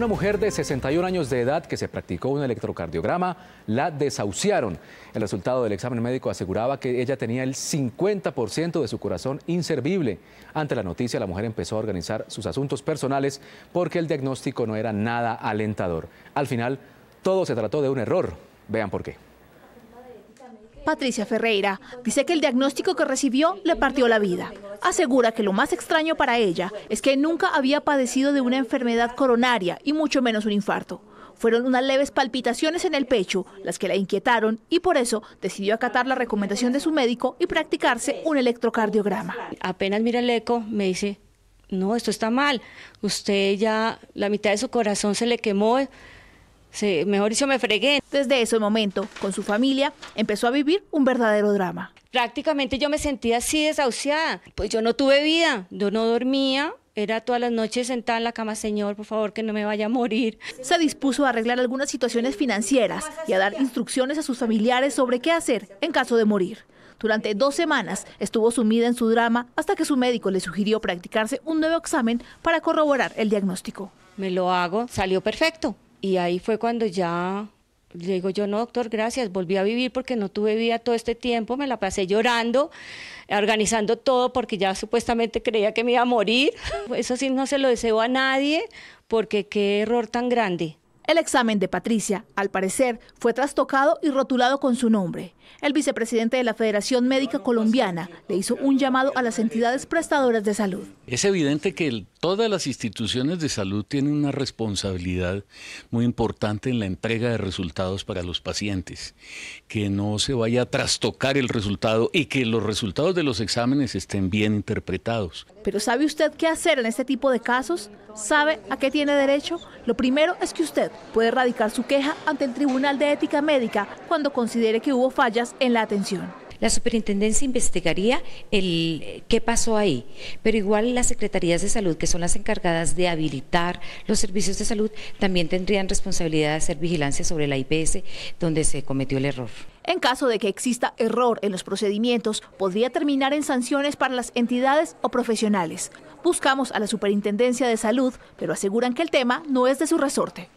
una mujer de 61 años de edad que se practicó un electrocardiograma, la desahuciaron. El resultado del examen médico aseguraba que ella tenía el 50% de su corazón inservible. Ante la noticia, la mujer empezó a organizar sus asuntos personales porque el diagnóstico no era nada alentador. Al final, todo se trató de un error. Vean por qué. Patricia Ferreira, dice que el diagnóstico que recibió le partió la vida. Asegura que lo más extraño para ella es que nunca había padecido de una enfermedad coronaria y mucho menos un infarto. Fueron unas leves palpitaciones en el pecho las que la inquietaron y por eso decidió acatar la recomendación de su médico y practicarse un electrocardiograma. Apenas mira el eco, me dice, no, esto está mal, usted ya la mitad de su corazón se le quemó, Sí, mejor yo me fregué. Desde ese momento, con su familia, empezó a vivir un verdadero drama. Prácticamente yo me sentía así desahuciada. Pues yo no tuve vida, yo no dormía, era todas las noches sentada en la cama, Señor, por favor, que no me vaya a morir. Se dispuso a arreglar algunas situaciones financieras y a dar instrucciones a sus familiares sobre qué hacer en caso de morir. Durante dos semanas estuvo sumida en su drama hasta que su médico le sugirió practicarse un nuevo examen para corroborar el diagnóstico. Me lo hago, salió perfecto. Y ahí fue cuando ya le digo yo, no, doctor, gracias, volví a vivir porque no tuve vida todo este tiempo, me la pasé llorando, organizando todo porque ya supuestamente creía que me iba a morir. Eso sí, no se lo deseo a nadie porque qué error tan grande. El examen de Patricia, al parecer, fue trastocado y rotulado con su nombre. El vicepresidente de la Federación Médica Colombiana le hizo un llamado a las entidades prestadoras de salud. Es evidente que todas las instituciones de salud tienen una responsabilidad muy importante en la entrega de resultados para los pacientes, que no se vaya a trastocar el resultado y que los resultados de los exámenes estén bien interpretados. Pero ¿sabe usted qué hacer en este tipo de casos? ¿Sabe a qué tiene derecho? Lo primero es que usted puede radicar su queja ante el Tribunal de Ética Médica cuando considere que hubo fallas en la atención. La superintendencia investigaría el eh, qué pasó ahí, pero igual las secretarías de salud, que son las encargadas de habilitar los servicios de salud, también tendrían responsabilidad de hacer vigilancia sobre la IPS donde se cometió el error. En caso de que exista error en los procedimientos, podría terminar en sanciones para las entidades o profesionales. Buscamos a la Superintendencia de Salud, pero aseguran que el tema no es de su resorte.